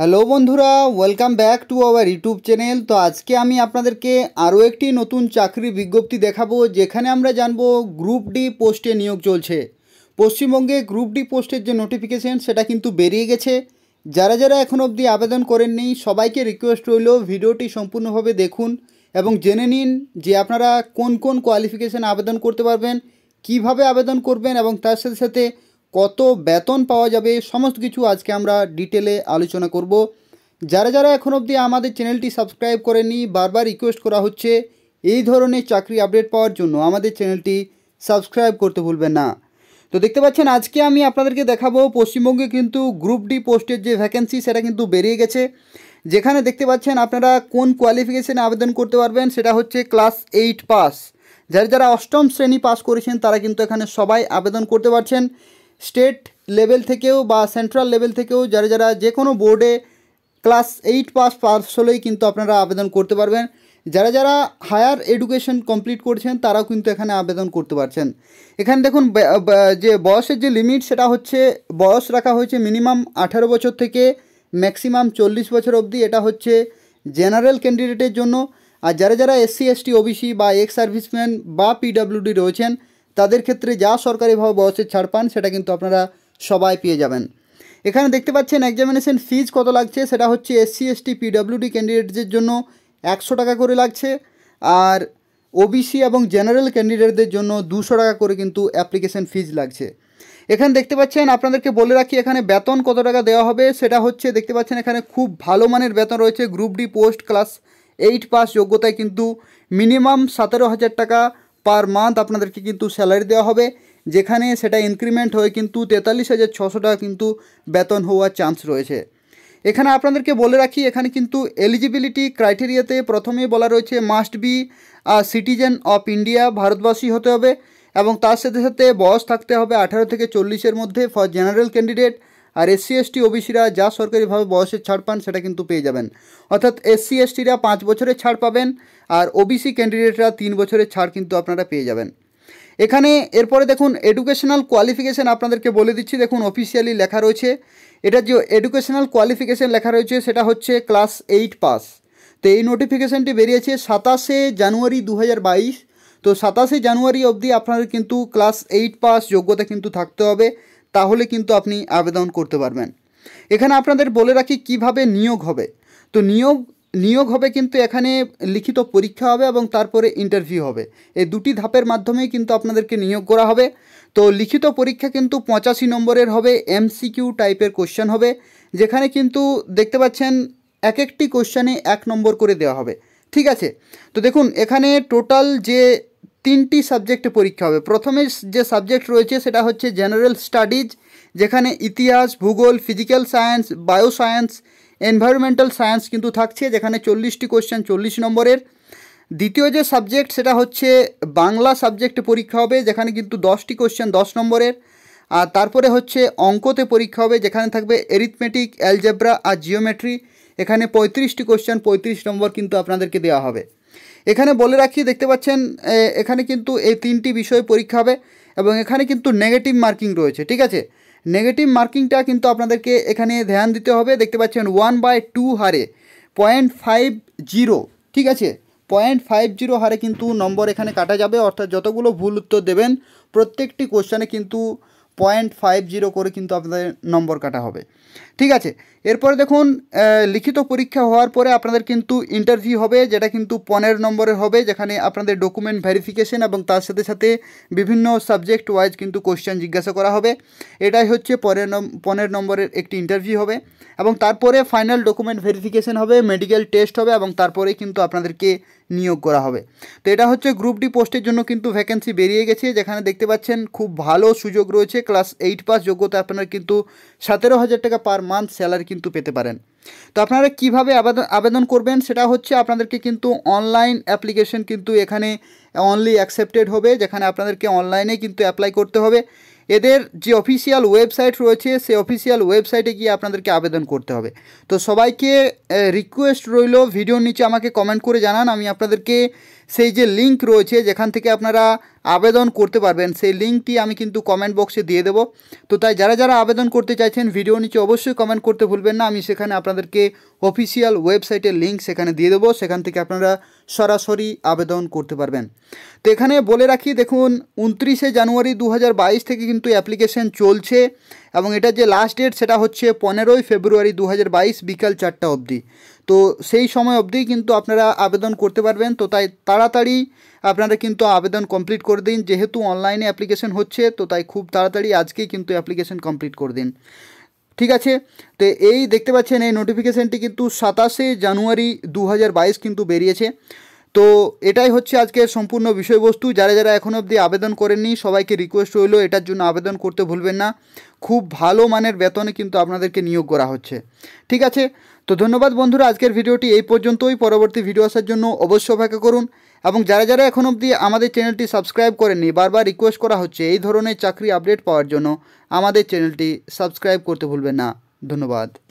hello বন্ধুরা welcome back to our YouTube channel তো আজকে আমি আপনাদেরকে আরও একটি নতুন চাকরি বিজ্ঞপ্তি দেখাবো যেখানে আমরা জানব গ্রুপ ডি পোস্টে নিয়োগ চলছে পশ্চিমবঙ্গে গ্রুপ ডি পোস্টের যে নোটিফিকেশান সেটা কিন্তু বেরিয়ে গেছে যারা যারা এখন অবধি আবেদন করেননি সবাইকে রিকোয়েস্ট রইল ভিডিওটি সম্পূর্ণভাবে দেখুন এবং জেনে নিন যে আপনারা কোন কোন কোয়ালিফিকেশান আবেদন করতে পারবেন কিভাবে আবেদন করবেন এবং তার সাথে সাথে কত বেতন পাওয়া যাবে সমস্ত কিছু আজকে আমরা ডিটেলে আলোচনা করব যারা যারা এখন অবধি আমাদের চ্যানেলটি সাবস্ক্রাইব করেনি বারবার রিকোয়েস্ট করা হচ্ছে এই ধরনের চাকরি আপডেট পাওয়ার জন্য আমাদের চ্যানেলটি সাবস্ক্রাইব করতে ভুলবেন না তো দেখতে পাচ্ছেন আজকে আমি আপনাদেরকে দেখাবো পশ্চিমবঙ্গে কিন্তু গ্রুপ ডি পোস্টের যে ভ্যাকেন্সি সেটা কিন্তু বেরিয়ে গেছে যেখানে দেখতে পাচ্ছেন আপনারা কোন কোয়ালিফিকেশানে আবেদন করতে পারবেন সেটা হচ্ছে ক্লাস এইট পাস যারা যারা অষ্টম শ্রেণী পাস করেছেন তারা কিন্তু এখানে সবাই আবেদন করতে পারছেন স্টেট লেভেল থেকেও বা সেন্ট্রাল লেভেল থেকেও যারা যারা যে কোনো বোর্ডে ক্লাস এইট পাস পাস হলেই কিন্তু আপনারা আবেদন করতে পারবেন যারা যারা হায়ার এডুকেশন কমপ্লিট করছেন তারাও কিন্তু এখানে আবেদন করতে পারছেন এখানে দেখুন যে বয়সের যে লিমিট সেটা হচ্ছে বয়স রাখা হয়েছে মিনিমাম আঠারো বছর থেকে ম্যাক্সিমাম চল্লিশ বছর অবধি এটা হচ্ছে জেনারেল ক্যান্ডিডেটের জন্য আর যারা যারা এসসি এসটি ওবিসি বা এক্স সার্ভিসম্যান বা পিডাব্লিউডি রয়েছেন তাদের ক্ষেত্রে যা সরকারিভাবে বয়সের ছাড় পান সেটা কিন্তু আপনারা সবাই পেয়ে যাবেন এখানে দেখতে পাচ্ছেন এক্সামিনেশন ফিজ কত লাগছে সেটা হচ্ছে এসসি এসটি পিডব্লিউডি ক্যান্ডিডেটদের জন্য একশো টাকা করে লাগছে আর ওবিসি এবং জেনারেল ক্যান্ডিডেটদের জন্য দুশো টাকা করে কিন্তু অ্যাপ্লিকেশন ফিজ লাগছে এখানে দেখতে পাচ্ছেন আপনাদেরকে বলে রাখি এখানে বেতন কত টাকা দেওয়া হবে সেটা হচ্ছে দেখতে পাচ্ছেন এখানে খুব ভালো মানের বেতন রয়েছে group D post class eight pass যোগ্যতায় কিন্তু মিনিমাম সতেরো হাজার টাকা পার মান্থ আপনাদেরকে কিন্তু স্যালারি দেওয়া হবে যেখানে সেটা ইনক্রিমেন্ট হয়ে কিন্তু তেতাল্লিশ হাজার ছশো টাকা কিন্তু বেতন হওয়ার চান্স রয়েছে এখানে আপনাদেরকে বলে রাখি এখানে কিন্তু এলিজিবিলিটি ক্রাইটেরিয়াতে প্রথমেই বলা রয়েছে must be a citizen of India ভারতবাসী হতে হবে এবং তার সাথে সাথে বয়স থাকতে হবে আঠারো থেকে চল্লিশের মধ্যে ফর জেনারেল ক্যান্ডিডেট আর এসসি এসটি ওবিসিরা যা সরকারিভাবে বয়সের ছাড় পান সেটা কিন্তু পেয়ে যাবেন অর্থাৎ এসসি এসটিরা পাঁচ বছরের ছাড় পাবেন আর ওবিসি ক্যান্ডিডেটরা তিন বছরের ছাড় কিন্তু আপনারা পেয়ে যাবেন এখানে এরপরে দেখুন এডুকেশনাল কোয়ালিফিকেশান আপনাদেরকে বলে দিচ্ছি দেখুন অফিসিয়ালি লেখা রয়েছে এটা যে এডুকেশনাল কোয়ালিফিকেশান লেখা রয়েছে সেটা হচ্ছে ক্লাস এইট পাস তো এই নোটিফিকেশানটি বেরিয়েছে সাতাশে জানুয়ারি দু বাইশ তো সাতাশে জানুয়ারি অবধি আপনাদের কিন্তু ক্লাস এইট পাস যোগ্যতা কিন্তু থাকতে হবে তাহলে কিন্তু আপনি আবেদন করতে পারবেন এখানে আপনাদের বলে রাখি কিভাবে নিয়োগ হবে তো নিয়োগ নিয়োগ হবে কিন্তু এখানে লিখিত পরীক্ষা হবে এবং তারপরে ইন্টারভিউ হবে এই দুটি ধাপের মাধ্যমেই কিন্তু আপনাদেরকে নিয়োগ করা হবে তো লিখিত পরীক্ষা কিন্তু পঁচাশি নম্বরের হবে এমসিকিউ টাইপের কোশ্চেন হবে যেখানে কিন্তু দেখতে পাচ্ছেন এক একটি কোশ্চেনে এক নম্বর করে দেওয়া হবে ঠিক আছে তো দেখুন এখানে টোটাল যে তিনটি সাবজেক্টে পরীক্ষা হবে প্রথমে যে সাবজেক্ট রয়েছে সেটা হচ্ছে জেনারেল স্টাডিজ যেখানে ইতিহাস ভূগোল physical science bio science environmental science কিন্তু থাকছে যেখানে চল্লিশটি কোশ্চেন চল্লিশ নম্বরের দ্বিতীয় যে সাবজেক্ট সেটা হচ্ছে বাংলা সাবজেক্টে পরীক্ষা হবে যেখানে কিন্তু দশটি কোশ্চেন দশ নম্বরের আর তারপরে হচ্ছে অঙ্কতে পরীক্ষা হবে যেখানে থাকবে এরিথমেটিক অ্যালজেব্রা আর জিওমেট্রি এখানে পঁয়ত্রিশটি কোশ্চেন পঁয়ত্রিশ নম্বর কিন্তু আপনাদেরকে দেওয়া হবে এখানে বলে রাখি দেখতে পাচ্ছেন এখানে কিন্তু এই তিনটি বিষয় পরীক্ষা হবে এবং এখানে কিন্তু নেগেটিভ মার্কিং রয়েছে ঠিক আছে নেগেটিভ মার্কিংটা কিন্তু আপনাদেরকে এখানে ধ্যান দিতে হবে দেখতে পাচ্ছেন ওয়ান বাই টু হারে পয়েন্ট ফাইভ জিরো ঠিক আছে পয়েন্ট ফাইভ জিরো হারে কিন্তু নম্বর এখানে কাটা যাবে অর্থাৎ যতগুলো ভুল উত্তর দেবেন প্রত্যেকটি কোশ্চানে কিন্তু পয়েন্ট ফাইভ জিরো করে কিন্তু আপনাদের নম্বর কাটা হবে ঠিক আছে এরপরে দেখুন লিখিত পরীক্ষা হওয়ার পরে আপনাদের কিন্তু ইন্টারভিউ হবে যেটা কিন্তু পনের নম্বরে হবে যেখানে আপনাদের ডকুমেন্ট ভেরিফিকেশন এবং তার সাথে সাথে বিভিন্ন সাবজেক্ট ওয়াইজ কিন্তু কোশ্চেন জিজ্ঞাসা করা হবে এটাই হচ্ছে পনেরো পনের নম্বরের একটি ইন্টারভিউ হবে এবং তারপরে ফাইনাল ডকুমেন্ট ভেরিফিকেশন হবে মেডিকেল টেস্ট হবে এবং তারপরে কিন্তু আপনাদেরকে নিয়োগ করা হবে তো এটা হচ্ছে গ্রুপ ডি পোস্টের জন্য কিন্তু ভ্যাকেন্সি বেরিয়ে গেছে যেখানে দেখতে পাচ্ছেন খুব ভালো সুযোগ রয়েছে ক্লাস এইট পাস যোগ্যতা আপনারা কিন্তু সতেরো হাজার টাকা পার মান্থ স্যালারি কিন্তু পেতে পারেন তো আপনারা কীভাবে আবেদন আবেদন করবেন সেটা হচ্ছে আপনাদেরকে কিন্তু অনলাইন অ্যাপ্লিকেশন কিন্তু এখানে অনলি অ্যাকসেপ্টেড হবে যেখানে আপনাদেরকে অনলাইনে কিন্তু অ্যাপ্লাই করতে হবে এদের যে অফিসিয়াল ওয়েবসাইট রয়েছে সে অফিসিয়াল ওয়েবসাইটে গিয়ে আপনাদেরকে আবেদন করতে হবে তো সবাইকে রিকোয়েস্ট রইল ভিডিওর নিচে আমাকে কমেন্ট করে জানান আমি আপনাদেরকে সেই যে লিঙ্ক রয়েছে যেখান থেকে আপনারা আবেদন করতে পারবেন সেই লিঙ্কটি আমি কিন্তু কমেন্ট বক্সে দিয়ে দেবো তো তাই যারা যারা আবেদন করতে চাইছেন ভিডিও নিচে অবশ্যই কমেন্ট করতে ভুলবেন না আমি সেখানে আপনাদেরকে অফিসিয়াল ওয়েবসাইটের লিঙ্ক সেখানে দিয়ে দেবো সেখান থেকে আপনারা সরাসরি আবেদন করতে পারবেন তো এখানে বলে রাখি দেখুন উনত্রিশে জানুয়ারি দু থেকে কিন্তু অ্যাপ্লিকেশন চলছে এবং এটা যে লাস্ট ডেট সেটা হচ্ছে পনেরোই ফেব্রুয়ারি দু বিকাল চারটা অবধি তো সেই সময় অবধি কিন্তু আপনারা আবেদন করতে পারবেন তো তাই তাড়াতাড়ি আপনারা কিন্তু আবেদন কমপ্লিট করে দিন যেহেতু অনলাইনে অ্যাপ্লিকেশন হচ্ছে তো তাই খুব তাড়াতাড়ি আজকেই কিন্তু অ্যাপ্লিকেশন কমপ্লিট করে দিন ঠিক আছে তো এই দেখতে পাচ্ছেন এই নোটিফিকেশানটি কিন্তু সাতাশে জানুয়ারি দু কিন্তু বেরিয়েছে তো এটাই হচ্ছে আজকের সম্পূর্ণ বিষয়বস্তু যারা যারা এখনও অবধি আবেদন করেননি সবাইকে রিকোয়েস্ট রইল এটার জন্য আবেদন করতে ভুলবেন না খুব ভালো মানের বেতনে কিন্তু আপনাদেরকে নিয়োগ করা হচ্ছে ঠিক আছে তো ধন্যবাদ বন্ধুরা আজকের ভিডিওটি এই পর্যন্তই পরবর্তী ভিডিও আসার জন্য অবশ্যই অপেক্ষা করুন এবং যারা যারা এখন অবধি আমাদের চ্যানেলটি সাবস্ক্রাইব করেননি বারবার রিকোয়েস্ট করা হচ্ছে এই ধরনের চাকরি আপডেট পাওয়ার জন্য আমাদের চ্যানেলটি সাবস্ক্রাইব করতে ভুলবেন না ধন্যবাদ